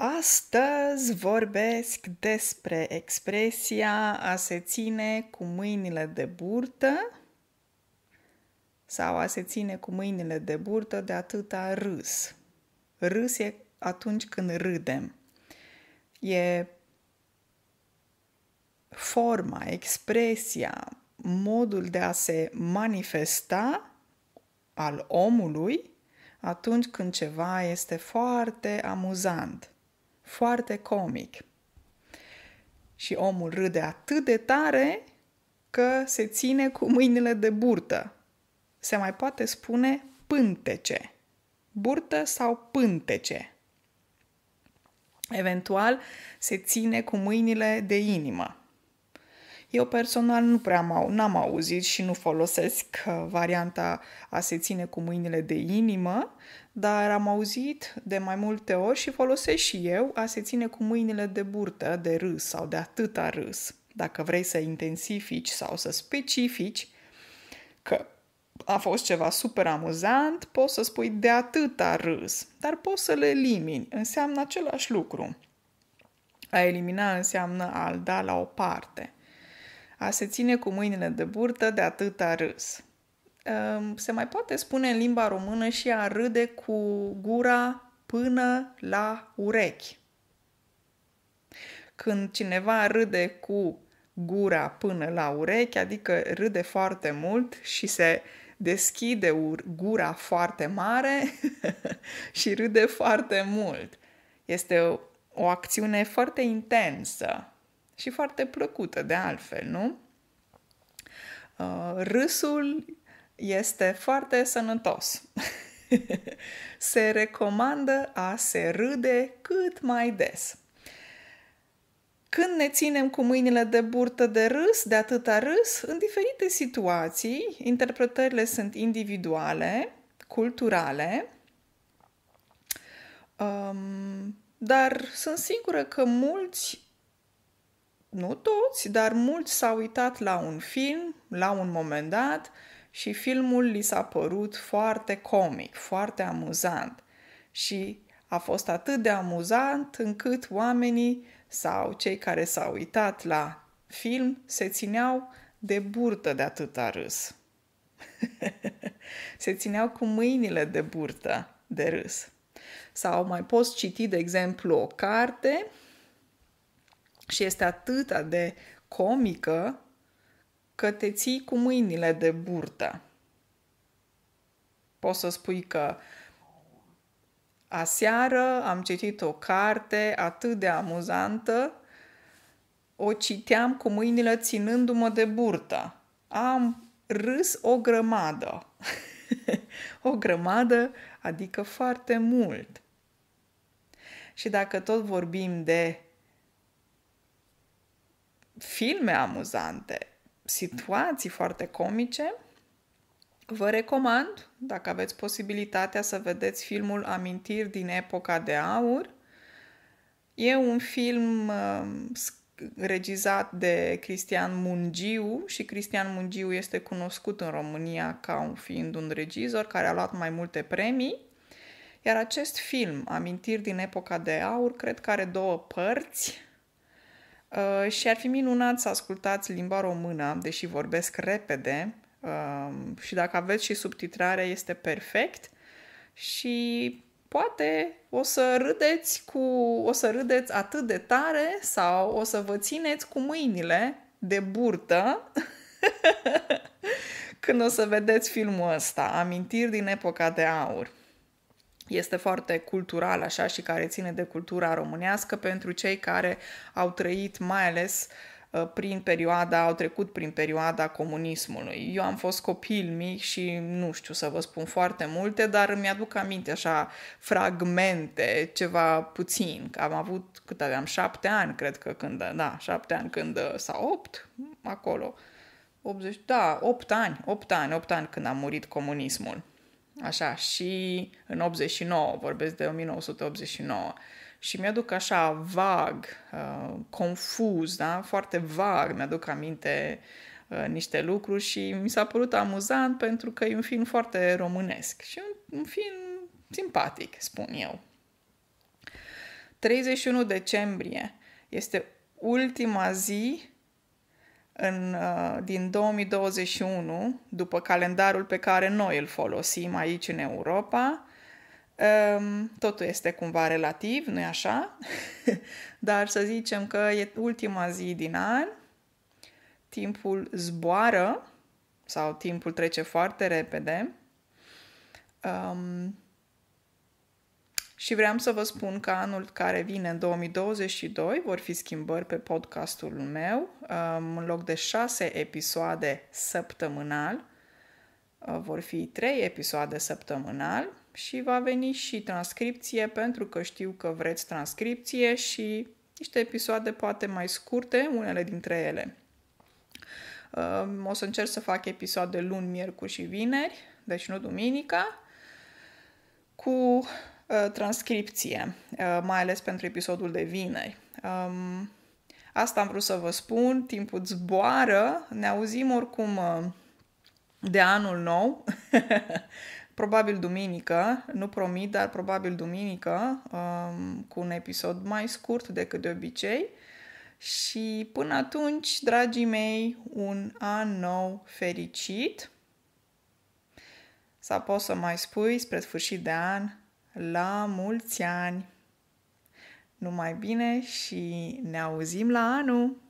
Astăzi vorbesc despre expresia a se ține cu mâinile de burtă sau a se ține cu mâinile de burtă de atâta râs. Râs e atunci când râdem. E forma, expresia, modul de a se manifesta al omului atunci când ceva este foarte amuzant foarte comic. Și omul râde atât de tare că se ține cu mâinile de burtă. Se mai poate spune pântece. Burtă sau pântece. Eventual, se ține cu mâinile de inimă. Eu personal nu prea am, n-am auzit și nu folosesc uh, varianta a se ține cu mâinile de inimă, dar am auzit de mai multe ori și folosesc și eu a se ține cu mâinile de burtă de râs sau de atâta râs. Dacă vrei să intensifici sau să specifici că a fost ceva super amuzant, poți să spui de atâta râs, dar poți să le elimini, înseamnă același lucru. A elimina înseamnă a-l da la o parte. A se ține cu mâinile de burtă de atâta râs se mai poate spune în limba română și a râde cu gura până la urechi. Când cineva râde cu gura până la urechi, adică râde foarte mult și se deschide gura foarte mare și râde foarte mult. Este o, o acțiune foarte intensă și foarte plăcută de altfel, nu? Uh, râsul este foarte sănătos. se recomandă a se râde cât mai des. Când ne ținem cu mâinile de burtă de râs, de atâta râs, în diferite situații, interpretările sunt individuale, culturale, um, dar sunt sigură că mulți, nu toți, dar mulți s-au uitat la un film, la un moment dat, uh, și filmul li s-a părut foarte comic, foarte amuzant și a fost atât de amuzant încât oamenii sau cei care s-au uitat la film se țineau de burtă de atâta râs. se țineau cu mâinile de burtă de râs. Sau mai poți citi, de exemplu, o carte și este atât de comică că te ții cu mâinile de burtă. Poți să spui că aseară am citit o carte atât de amuzantă, o citeam cu mâinile ținându-mă de burtă. Am râs o grămadă. o grămadă, adică foarte mult. Și dacă tot vorbim de filme amuzante, situații foarte comice. Vă recomand, dacă aveți posibilitatea, să vedeți filmul Amintiri din epoca de aur. E un film uh, regizat de Cristian Mungiu și Cristian Mungiu este cunoscut în România ca un fiind un regizor care a luat mai multe premii. Iar acest film, Amintiri din epoca de aur, cred că are două părți. Uh, și ar fi minunat să ascultați limba română, deși vorbesc repede uh, și dacă aveți și subtitrare este perfect și poate o să râdeți cu o să râdeți atât de tare sau o să vă țineți cu mâinile de burtă când o să vedeți filmul ăsta, Amintiri din epoca de aur este foarte cultural așa și care ține de cultura românească pentru cei care au trăit mai ales uh, prin perioada, au trecut prin perioada comunismului. Eu am fost copil mic și nu știu să vă spun foarte multe, dar mi-aduc aminte așa fragmente, ceva puțin. Am avut, cât aveam, șapte ani, cred că când, da, șapte ani când, uh, sau opt, acolo. 80, da, opt ani, opt ani, opt ani când a murit comunismul. Așa, și în 89, vorbesc de 1989. Și mi-aduc așa vag, uh, confuz, da? foarte vag, mi-aduc aminte uh, niște lucruri și mi s-a părut amuzant pentru că e un film foarte românesc și un, un film simpatic, spun eu. 31 decembrie este ultima zi în, uh, din 2021, după calendarul pe care noi îl folosim aici în Europa, um, totul este cumva relativ, nu-i așa? Dar să zicem că e ultima zi din an, timpul zboară sau timpul trece foarte repede. Um, și vreau să vă spun că anul care vine, în 2022, vor fi schimbări pe podcastul meu. Um, în loc de șase episoade săptămânal, uh, vor fi trei episoade săptămânal și va veni și transcripție, pentru că știu că vreți transcripție și niște episoade poate mai scurte, unele dintre ele. Um, o să încerc să fac episoade luni, miercuri și vineri, deci nu duminica, cu Uh, transcripție, uh, mai ales pentru episodul de vineri. Um, asta am vrut să vă spun, timpul zboară, ne auzim oricum uh, de anul nou, probabil duminică, nu promit, dar probabil duminică, um, cu un episod mai scurt decât de obicei. Și până atunci, dragii mei, un an nou fericit! Sau poți să mai spui spre sfârșit de an la mulți ani! Numai bine și ne auzim la anul!